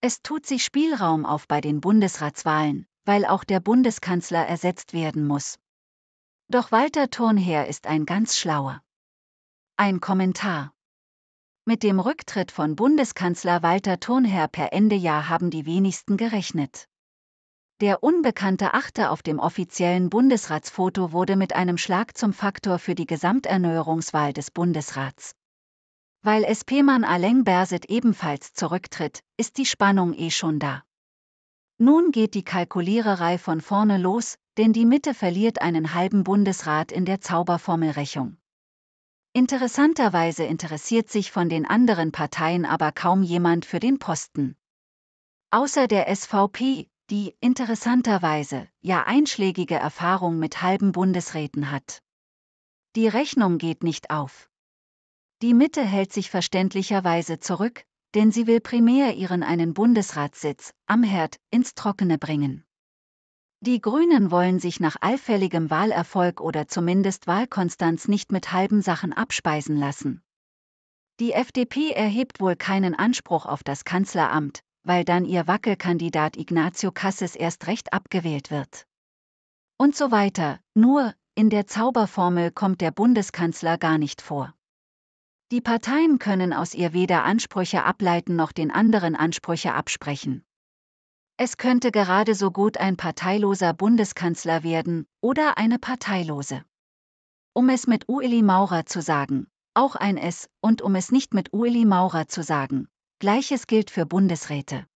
Es tut sich Spielraum auf bei den Bundesratswahlen, weil auch der Bundeskanzler ersetzt werden muss. Doch Walter Thurnherr ist ein ganz schlauer. Ein Kommentar. Mit dem Rücktritt von Bundeskanzler Walter Thurnherr per Ende Jahr haben die wenigsten gerechnet. Der unbekannte Achter auf dem offiziellen Bundesratsfoto wurde mit einem Schlag zum Faktor für die Gesamterneuerungswahl des Bundesrats. Weil SP-Mann Alain Berset ebenfalls zurücktritt, ist die Spannung eh schon da. Nun geht die Kalkuliererei von vorne los, denn die Mitte verliert einen halben Bundesrat in der Zauberformelrechnung. Interessanterweise interessiert sich von den anderen Parteien aber kaum jemand für den Posten. Außer der SVP, die interessanterweise ja einschlägige Erfahrung mit halben Bundesräten hat. Die Rechnung geht nicht auf. Die Mitte hält sich verständlicherweise zurück, denn sie will primär ihren einen Bundesratssitz, am Herd, ins Trockene bringen. Die Grünen wollen sich nach allfälligem Wahlerfolg oder zumindest Wahlkonstanz nicht mit halben Sachen abspeisen lassen. Die FDP erhebt wohl keinen Anspruch auf das Kanzleramt, weil dann ihr Wackelkandidat Ignazio Cassis erst recht abgewählt wird. Und so weiter, nur, in der Zauberformel kommt der Bundeskanzler gar nicht vor. Die Parteien können aus ihr weder Ansprüche ableiten noch den anderen Ansprüche absprechen. Es könnte gerade so gut ein parteiloser Bundeskanzler werden oder eine parteilose. Um es mit Ueli Maurer zu sagen, auch ein S, und um es nicht mit Ueli Maurer zu sagen. Gleiches gilt für Bundesräte.